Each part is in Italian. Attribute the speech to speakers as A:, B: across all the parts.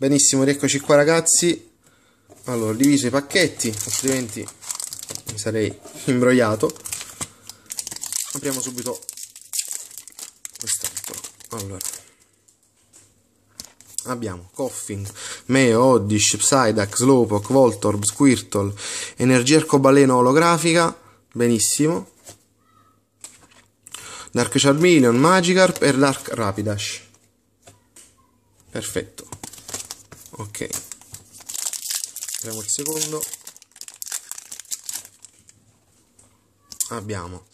A: Benissimo, rieccoci qua ragazzi. Allora, ho diviso i pacchetti, altrimenti mi sarei imbrogliato. Apriamo subito quest'altro. Allora, abbiamo Coffin, Meo, Oddish, Psyduck, Slowpoke, Voltorb, Squirtle, Energia Arcobaleno Olografica, benissimo. Dark Charmeleon, Magikarp e Dark Rapidash. Perfetto ok apriamo il secondo abbiamo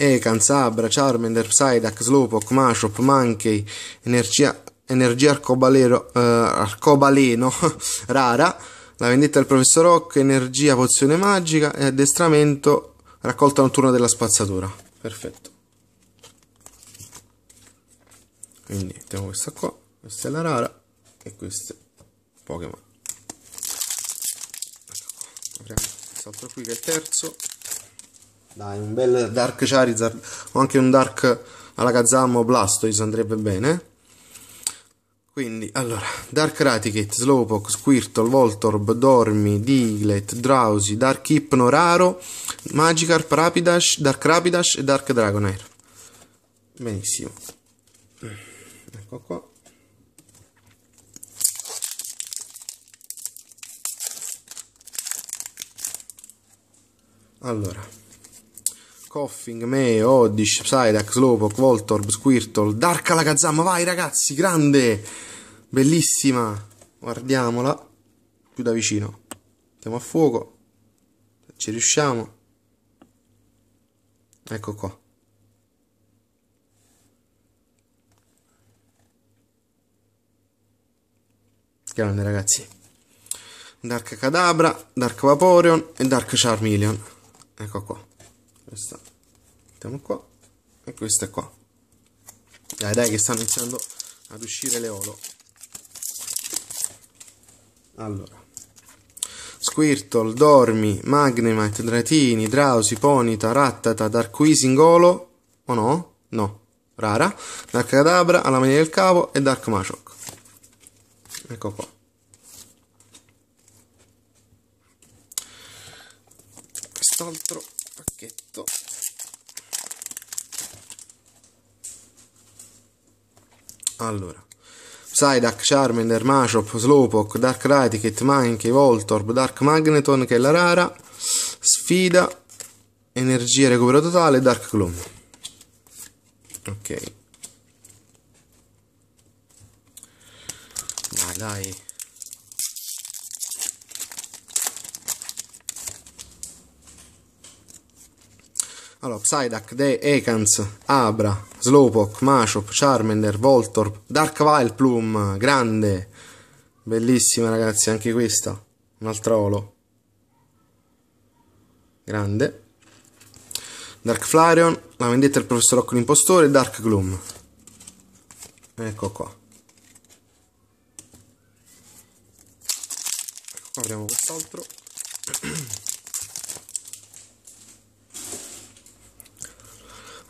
A: Ekan, Sabra, Charmander, Psyduck, Slowpoke, Mashup, Mankey, Energia, energia arcobaleno, eh, arcobaleno rara, la vendetta del professor Rock, energia pozione magica e addestramento raccolta notturna della spazzatura. Perfetto. Quindi mettiamo questa qua, questa è la rara e queste Pokémon apriamo salto qui che è il terzo dai un bel Dark Charizard o anche un Dark alla o Blastoise andrebbe bene quindi allora Dark Raticate, Slowpoke, Squirtle, Voltorb, Dormi, Diglett, Drowsy, Dark Hypno Raro, Magikarp, Rapidash, Dark Rapidash e Dark Dragonair benissimo ecco qua Allora, Coughing, Me, Oddish, Psyduck, Slowpoke, Voltorb, Squirtle, Dark Alakazam, vai ragazzi, grande, bellissima, guardiamola più da vicino, mettiamo a fuoco, ci riusciamo, ecco qua. Grande ragazzi. Dark Cadabra, Dark Vaporeon e Dark Charmeleon ecco qua questa mettiamo qua e questa è qua dai dai che stanno iniziando ad uscire le olo allora Squirtle, Dormi, Magnemite, Dratini, Drausi, Ponita, Rattata, Darkwizingolo o no? No, rara, Dark Cadabra, alla maniera del cavo e Dark Machok. Ecco qua. quest'altro pacchetto allora Psyduck, Charmander, Machop, Slowpoke, Dark Raticate, Minecave, Voltorb, Dark Magneton che è la rara Sfida Energia recupero totale, Dark Clone Ok Ma dai Allora, Psyduck, De, Ekans, Abra, Slowpoke, Mashop, Charmander, Voltorb, Dark Vileplume, grande, bellissima ragazzi, anche questa, un'altra Olo, grande, Dark Flareon, la vendetta del professor Rock l'impostore, Dark Gloom, ecco qua. Ecco apriamo quest'altro.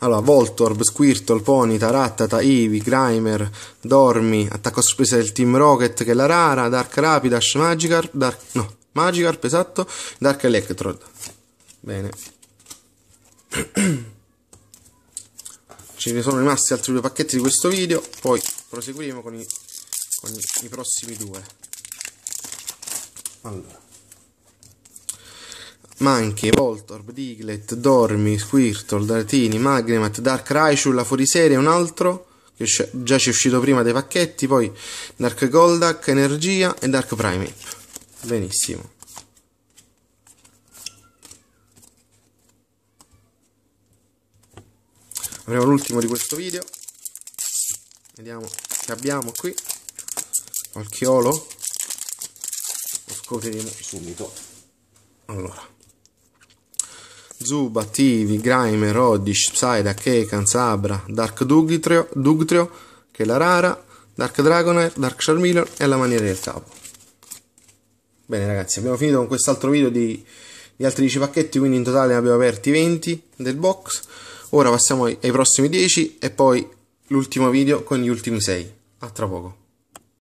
A: Allora, Voltorb, Squirtle, Pony, Rattata, Eevee, Grimer, Dormi, attacco a sorpresa del Team Rocket che è la rara, Dark Rapidash, Magikarp, Dark... no, Magikarp, esatto, Dark Electrode. Bene. Ce ne sono rimasti altri due pacchetti di questo video, poi proseguiremo con i, con i prossimi due. Allora. Manchi, Voltorb, Diglett, Dormi, Squirtle, Dratini, Magnemat, Dark Raichu, la fuoriserie, un altro che già ci è uscito prima dei pacchetti, poi Dark Goldak, Energia e Dark Primate. Benissimo. Avremo l'ultimo di questo video. Vediamo se abbiamo qui. Qualche olo. Lo scopriremo subito. Allora. Zuba, Tivi, Grimer, Oddish, Psyduck, Kekan, Sabra, Dark Dugtrio, Dugtrio che è la rara, Dark Dragonair, Dark Charmeleon e la maniera del capo. Bene ragazzi, abbiamo finito con quest'altro video di, di altri 10 pacchetti, quindi in totale ne abbiamo aperti 20 del box. Ora passiamo ai, ai prossimi 10 e poi l'ultimo video con gli ultimi 6. A tra poco.